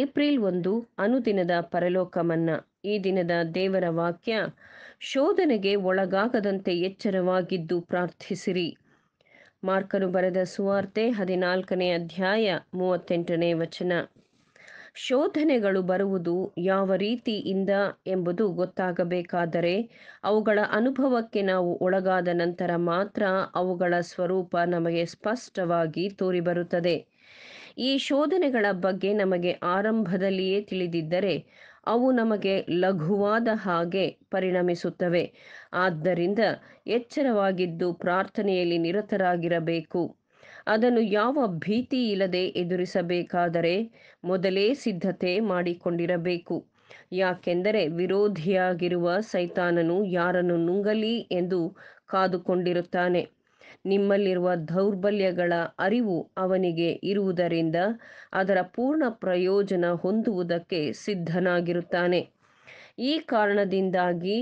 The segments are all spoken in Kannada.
ಏಪ್ರಿಲ್ ಒಂದು ಅನುದಿನದ ಪರಲೋಕ ಈ ದಿನದ ದೇವರ ವಾಕ್ಯ ಶೋಧನೆಗೆ ಒಳಗಾಗದಂತೆ ಎಚ್ಚರವಾಗಿದ್ದು ಪ್ರಾರ್ಥಿಸಿರಿ ಮಾರ್ಕನು ಬರೆದ ಸುವಾರ್ತೆ ಹದಿನಾಲ್ಕನೇ ಅಧ್ಯಾಯ ಮೂವತ್ತೆಂಟನೇ ವಚನ ಶೋಧನೆಗಳು ಬರುವುದು ಯಾವ ರೀತಿಯಿಂದ ಎಂಬುದು ಗೊತ್ತಾಗಬೇಕಾದರೆ ಅವುಗಳ ಅನುಭವಕ್ಕೆ ನಾವು ಒಳಗಾದ ನಂತರ ಮಾತ್ರ ಅವುಗಳ ಸ್ವರೂಪ ನಮಗೆ ಸ್ಪಷ್ಟವಾಗಿ ತೋರಿಬರುತ್ತದೆ ಈ ಶೋಧನೆಗಳ ಬಗ್ಗೆ ನಮಗೆ ಆರಂಭದಲ್ಲಿಯೇ ತಿಳಿದಿದ್ದರೆ ಅವು ನಮಗೆ ಲಘುವಾದ ಹಾಗೆ ಪರಿಣಮಿಸುತ್ತವೆ ಆದ್ದರಿಂದ ಎಚ್ಚರವಾಗಿದ್ದು ಪ್ರಾರ್ಥನೆಯಲ್ಲಿ ನಿರತರಾಗಿರಬೇಕು ಅದನ್ನು ಯಾವ ಭೀತಿ ಇಲ್ಲದೆ ಎದುರಿಸಬೇಕಾದರೆ ಮೊದಲೇ ಸಿದ್ಧತೆ ಮಾಡಿಕೊಂಡಿರಬೇಕು ಯಾಕೆಂದರೆ ವಿರೋಧಿಯಾಗಿರುವ ಸೈತಾನನು ಯಾರನ್ನು ನುಂಗಲಿ ಎಂದು ಕಾದುಕೊಂಡಿರುತ್ತಾನೆ ನಿಮ್ಮಲ್ಲಿರುವ ದೌರ್ಬಲ್ಯಗಳ ಅರಿವು ಅವನಿಗೆ ಇರುವುದರಿಂದ ಅದರ ಪೂರ್ಣ ಪ್ರಯೋಜನ ಹೊಂದುವುದಕ್ಕೆ ಸಿದ್ಧನಾಗಿರುತ್ತಾನೆ ಈ ಕಾರಣದಿಂದಾಗಿ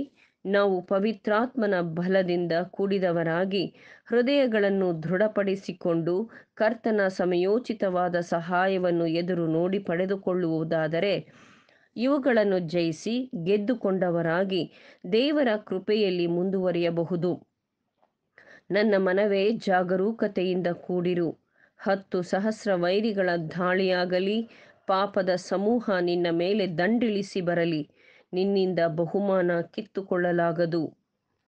ನಾವು ಪವಿತ್ರಾತ್ಮನ ಬಲದಿಂದ ಕೂಡಿದವರಾಗಿ ಹೃದಯಗಳನ್ನು ದೃಢಪಡಿಸಿಕೊಂಡು ಕರ್ತನ ಸಮಯೋಚಿತವಾದ ಸಹಾಯವನ್ನು ಎದುರು ನೋಡಿ ಪಡೆದುಕೊಳ್ಳುವುದಾದರೆ ಇವುಗಳನ್ನು ಜಯಿಸಿ ಗೆದ್ದುಕೊಂಡವರಾಗಿ ದೇವರ ಕೃಪೆಯಲ್ಲಿ ಮುಂದುವರಿಯಬಹುದು ನನ್ನ ಮನವೇ ಜಾಗರೂಕತೆಯಿಂದ ಕೂಡಿರು ಹತ್ತು ಸಹಸ್ರ ವೈರಿಗಳ ದಾಳಿಯಾಗಲಿ ಪಾಪದ ಸಮೂಹ ನಿನ್ನ ಮೇಲೆ ದಂಡಿಳಿಸಿ ಬರಲಿ ನಿನ್ನಿಂದ ಬಹುಮಾನ ಕಿತ್ತುಕೊಳ್ಳಲಾಗದು